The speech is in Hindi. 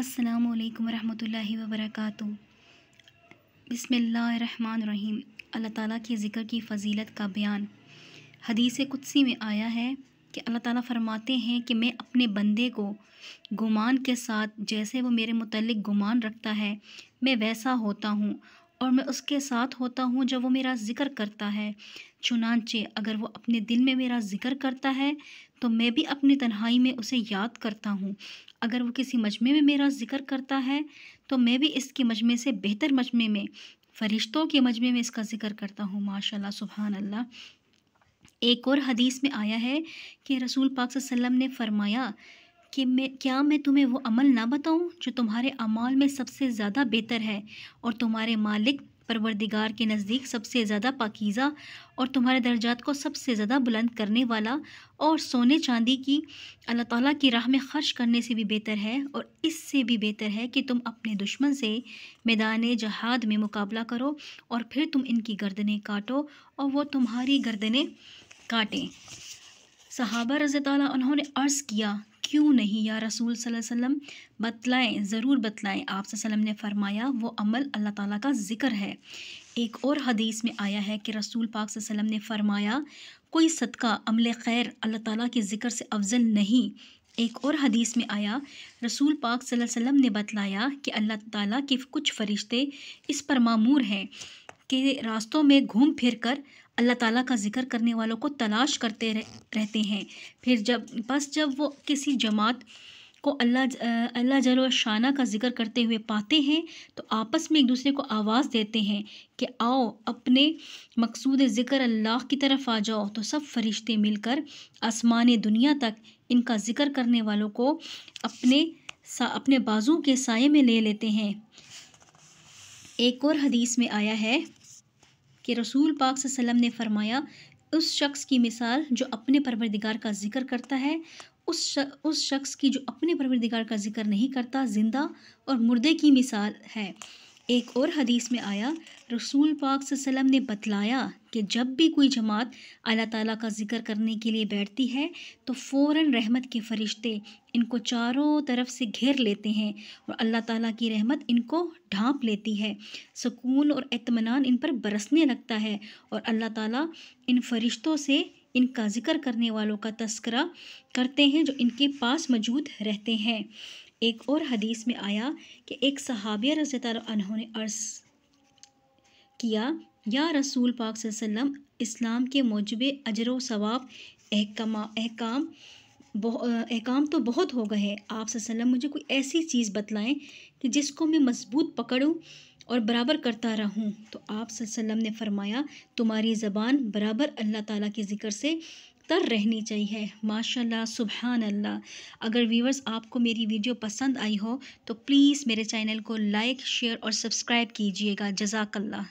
अस्सलाम वालेकुम रहमतुल्लाहि व बरकातहू बिस्मिल्लाहिर्रहमानिर्रहीम अल्लाह ताला के ज़िक्र की फ़जीलत का बयान हदीस कुदसी में आया है कि अल्लाह ताला फरमाते हैं कि मैं अपने बंदे को गुमान के साथ जैसे वो मेरे मुतलक गुमान रखता है मैं वैसा होता हूँ और मैं उसके साथ होता हूँ जब वो मेरा ज़िक्र करता है चुनाचे अगर वो अपने दिल में मेरा ज़िक्र करता है तो मैं भी अपनी तन्हाई में उसे याद करता हूँ अगर वो किसी मजमे में मेरा ज़िक्र करता है तो मैं भी इसके मजमे से बेहतर मजमे में फरिश्तों के मजमे में इसका ज़िक्र करता हूँ माशाल्लाह सुबहान अल्लाह एक और हदीस में आया है कि रसूल पाक वसल्लम ने फरमाया कि मैं क्या मैं तुम्हें वो अमल ना बताऊं जो तुम्हारे अमाल में सबसे ज़्यादा बेहतर है और तुम्हारे मालिक परवरदिगार के नज़दीक सबसे ज़्यादा पाकिज़ा और तुम्हारे दर्जात को सबसे ज़्यादा बुलंद करने वाला और सोने चांदी की अल्लाह ताला की राह में खर्च करने से भी बेहतर है और इससे भी बेहतर है कि तुम अपने दुश्मन से मैदान जहाद में मुकाबला करो और फिर तुम इनकी गर्दनें काटो और वो तुम्हारी गर्दनें काटें सहाबा रज़ी उन्होंने अर्ज़ किया क्यों नहीं या रसूल वसल्लम बतलाएँ ज़रूर बतलाएं आप ने फ़रमाया वो अमल अल्लाह ताली का ज़िक्र है एक और हदीस में आया है कि रसूल पाक वसल्लम ने फ़रमाया कोई सदका अमल खैर अल्लाह ताली के ज़िक्र से अफजल नहीं एक और हदीस में आया रसूल पाक वसल्लम ने बतलाया कि अल्लाह ताला के कुछ फ़रिश्ते इस पर मामूर हैं कि रास्तों में घूम फिर कर अल्लाह ताला का ज़िक्र करने वालों को तलाश करते रहते हैं फिर जब बस जब वो किसी जमात को अल्लाह अल्लाह जल शाना का ज़िक्र करते हुए पाते हैं तो आपस में एक दूसरे को आवाज़ देते हैं कि आओ अपने मकसूद ज़िक्र अल्लाह की तरफ आ जाओ तो सब फरिश्ते मिलकर आसमान दुनिया तक इनका ज़िक्र करने वालों को अपने सा, अपने बाजू के साय में ले लेते हैं एक और हदीस में आया है कि रसूल पाक सल्लम ने फरमाया उस शख्स की मिसाल जो अपने परवरदिगार का जिक्र करता है उस श, उस शख्स की जो अपने परवरदिगार का जिक्र नहीं करता जिंदा और मुर्दे की मिसाल है एक और हदीस में आया रसूल पाक सल्लम ने बतलाया कि जब भी कोई जमात अल्लाह ताला का जिक्र करने के लिए बैठती है तो फ़ौर रहमत के फ़रिश्ते इनको चारों तरफ से घेर लेते हैं और अल्लाह ताला की रहमत इनको ढांप लेती है सुकून और अतमान इन पर बरसने लगता है और अल्लाह ताला इन फरिश्तों से इनका ज़िक्र करने वालों का तस्करा करते हैं जो इनके पास मौजूद रहते हैं एक और हदीस में आया कि एक सहाबिया रजी ने अर्ज़ किया या रसूल पाक वसल्लम इस्लाम के मौजूद अजर वाब अहकाम अहकाम अहकाम तो बहुत हो गए हैं आप सल्लम मुझे कोई ऐसी चीज़ बतलाएं कि जिसको मैं मजबूत पकड़ूं और बराबर करता रहूं तो आप सल्लम ने फरमाया तुम्हारी ज़बान बराबर अल्लाह ताला के ज़िक्र से बेहतर रहनी चाहिए माशाल्लाह सुबहान अल्लाह अगर व्यूवर्स आपको मेरी वीडियो पसंद आई हो तो प्लीज़ मेरे चैनल को लाइक शेयर और सब्सक्राइब कीजिएगा जजाकल्ला